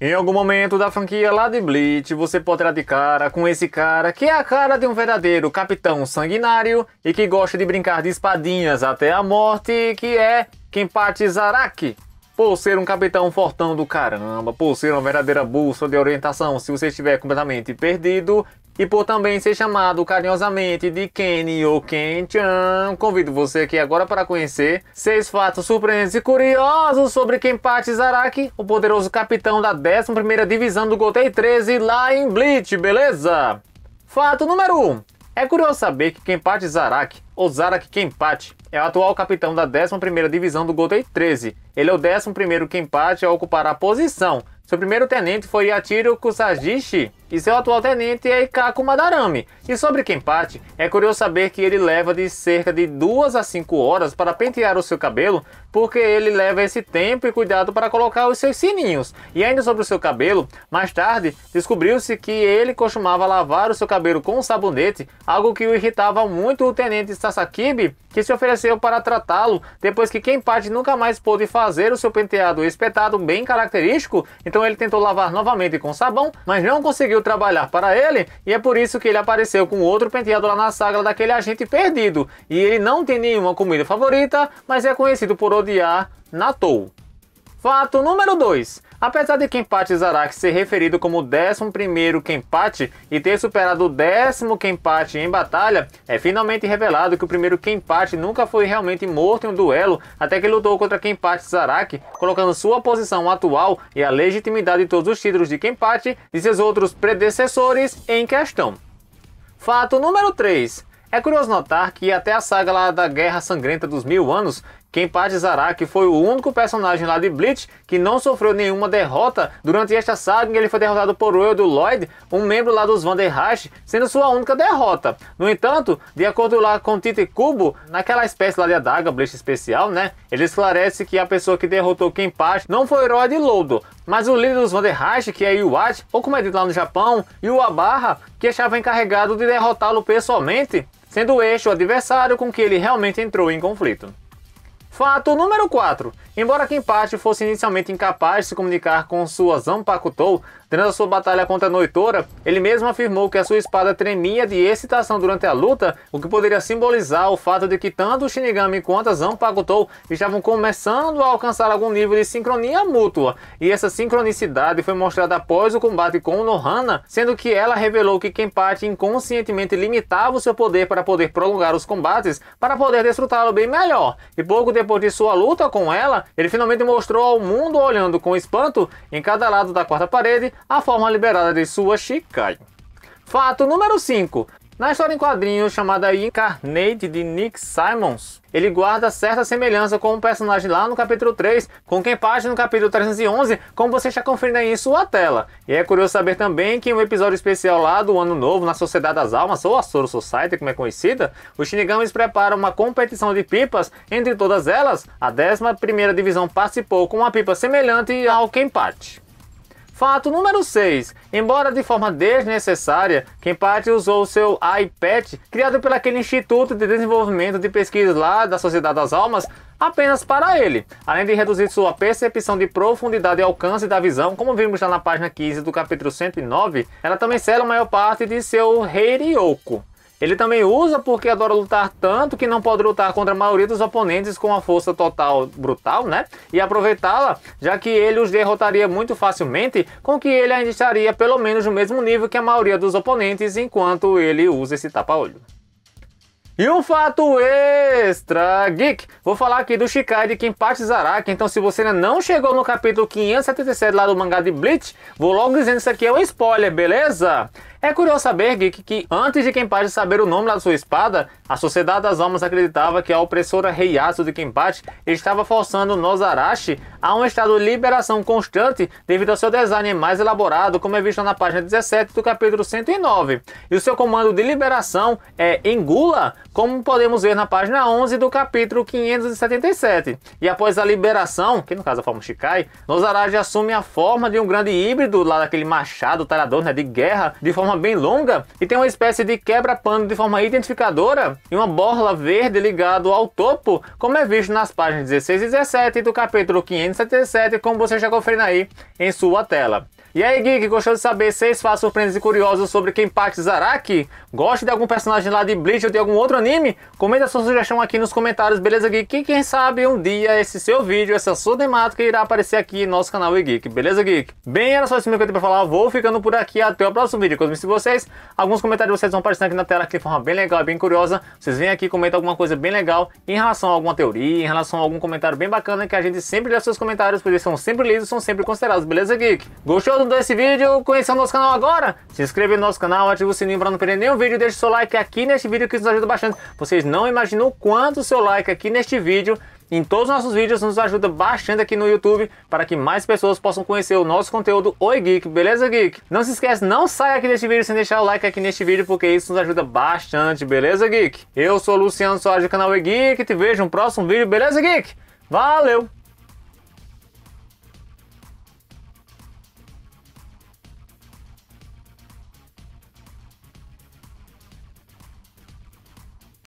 Em algum momento da franquia lá de Bleach, você poderá de cara com esse cara que é a cara de um verdadeiro capitão sanguinário e que gosta de brincar de espadinhas até a morte, que é Kenpachi Zaraki. Por ser um capitão fortão do caramba, por ser uma verdadeira bolsa de orientação se você estiver completamente perdido, e por também ser chamado carinhosamente de Kenny ou Ken-chan, convido você aqui agora para conhecer seis fatos surpreendentes e curiosos sobre Kenpachi Zaraki, o poderoso capitão da 11ª Divisão do Gotei 13 lá em Bleach, beleza? Fato número 1. É curioso saber que Kenpachi Zaraki, ou Zaraki Kenpachi, é o atual capitão da 11ª Divisão do Gotei 13. Ele é o 11º Kenpachi a ocupar a posição. Seu primeiro tenente foi Yatiro Kusajishi, e seu atual tenente é Ikaku Madarame. E sobre parte, é curioso saber que ele leva de cerca de 2 a 5 horas para pentear o seu cabelo porque ele leva esse tempo e cuidado para colocar os seus sininhos. E ainda sobre o seu cabelo, mais tarde descobriu-se que ele costumava lavar o seu cabelo com um sabonete, algo que o irritava muito o tenente Sasakibe, que se ofereceu para tratá-lo, depois que Kenpachi nunca mais pôde fazer o seu penteado espetado bem característico, então ele tentou lavar novamente com sabão, mas não conseguiu trabalhar para ele, e é por isso que ele apareceu com outro penteado lá na saga daquele agente perdido. E ele não tem nenhuma comida favorita, mas é conhecido por odiar na toa. Fato número 2. Apesar de Kempate Zarak ser referido como o 11º Kempate e ter superado o décimo Kempate em batalha, é finalmente revelado que o primeiro Kempate nunca foi realmente morto em um duelo até que lutou contra Kempate Zarak, colocando sua posição atual e a legitimidade de todos os títulos de Kempate e seus outros predecessores em questão. Fato número 3. É curioso notar que até a saga lá da Guerra Sangrenta dos Mil Anos, que enfatizará que foi o único personagem lá de Bleach que não sofreu nenhuma derrota durante esta saga ele foi derrotado por Will do Lloyd, um membro lá dos Vanderhash, sendo sua única derrota. No entanto, de acordo lá com Tite Kubo, naquela espécie lá de adaga, Bleach especial, né? Ele esclarece que a pessoa que derrotou Kenpachi não foi o herói de Lodo, mas o líder dos Vanderhash, que é Yuat, ou como é dito lá no Japão, Iwabarra, que estava encarregado de derrotá-lo pessoalmente, sendo este o adversário com que ele realmente entrou em conflito. Fato número 4. Embora Kimpachi fosse inicialmente incapaz de se comunicar com sua Zanpakutou, durante a sua batalha contra a Noitora, ele mesmo afirmou que a sua espada tremia de excitação durante a luta, o que poderia simbolizar o fato de que tanto o Shinigami quanto a Zanpakutou estavam começando a alcançar algum nível de sincronia mútua, e essa sincronicidade foi mostrada após o combate com Nohana, sendo que ela revelou que Kenpachi inconscientemente limitava o seu poder para poder prolongar os combates, para poder desfrutá-lo bem melhor, e pouco depois tempo de sua luta com ela, ele finalmente mostrou ao mundo olhando com espanto, em cada lado da quarta parede, a forma liberada de sua Shikai. Fato número 5. Na história em quadrinhos chamada Incarnate de Nick Simons, ele guarda certa semelhança com o um personagem lá no capítulo 3, com quem parte no capítulo 311, como você está conferindo aí em sua tela. E é curioso saber também que em um episódio especial lá do Ano Novo, na Sociedade das Almas, ou a Soro Society, como é conhecida, os Shinigamis preparam uma competição de pipas, entre todas elas, a 11ª Divisão participou com uma pipa semelhante ao Kenpachi. Fato número 6. Embora de forma desnecessária, Kenpachi usou seu iPad, criado pelo aquele Instituto de Desenvolvimento de Pesquisa lá da Sociedade das Almas, apenas para ele, além de reduzir sua percepção de profundidade e alcance da visão, como vimos já na página 15 do capítulo 109, ela também sela a maior parte de seu Heirioku. Ele também usa porque adora lutar tanto que não pode lutar contra a maioria dos oponentes com a força total brutal, né? E aproveitá-la, já que ele os derrotaria muito facilmente, com que ele ainda estaria pelo menos no mesmo nível que a maioria dos oponentes enquanto ele usa esse tapa-olho. E um fato extra, geek, vou falar aqui do Shikai de Kenpachi Zaraki, então se você ainda não chegou no capítulo 577 lá do mangá de Bleach, vou logo dizendo que isso aqui é um spoiler, beleza? É curioso saber, Geek, que antes de Kenpachi saber o nome da sua espada, a Sociedade das Almas acreditava que a opressora Heihachi de Kenpachi estava forçando Nozarashi a um estado de liberação constante devido ao seu design mais elaborado, como é visto na página 17 do capítulo 109. E o seu comando de liberação é Engula, como podemos ver na página 11 do capítulo 577. E após a liberação, que no caso é a forma Shikai, Nozaraj assume a forma de um grande híbrido lá daquele machado talhador né, de guerra de forma bem longa e tem uma espécie de quebra-pano de forma identificadora e uma borla verde ligado ao topo, como é visto nas páginas 16 e 17 do capítulo 577, como você já conferindo aí em sua tela. E aí, Geek, gostou de saber seis fatos surpreendentes e curiosos sobre quem Kenpachi Zaraki? Gosta de algum personagem lá de Bleach ou de algum outro anime? Comenta sua sugestão aqui nos comentários, beleza, Geek? E quem sabe um dia esse seu vídeo, essa sua temática irá aparecer aqui em nosso canal e Geek, beleza, Geek? Bem, era só isso mesmo que eu tenho pra falar, vou ficando por aqui, até o próximo vídeo. Quando eu vocês, alguns comentários de vocês vão aparecendo aqui na tela, que de forma bem legal, bem curiosa. Vocês vêm aqui, comentam alguma coisa bem legal em relação a alguma teoria, em relação a algum comentário bem bacana, que a gente sempre lê seus comentários, porque eles são sempre lidos, são sempre considerados, beleza, Geek? Gostou do gostando desse vídeo, o nosso canal agora, se inscreva no nosso canal, ative o sininho para não perder nenhum vídeo, deixe seu like aqui neste vídeo que isso nos ajuda bastante. Vocês não imaginam o quanto o seu like aqui neste vídeo em todos os nossos vídeos nos ajuda bastante aqui no YouTube para que mais pessoas possam conhecer o nosso conteúdo Oi Geek, beleza Geek? Não se esquece, não saia aqui deste vídeo sem deixar o like aqui neste vídeo porque isso nos ajuda bastante, beleza Geek? Eu sou o Luciano Soares do canal Oi Geek, te vejo no próximo vídeo, beleza Geek? Valeu!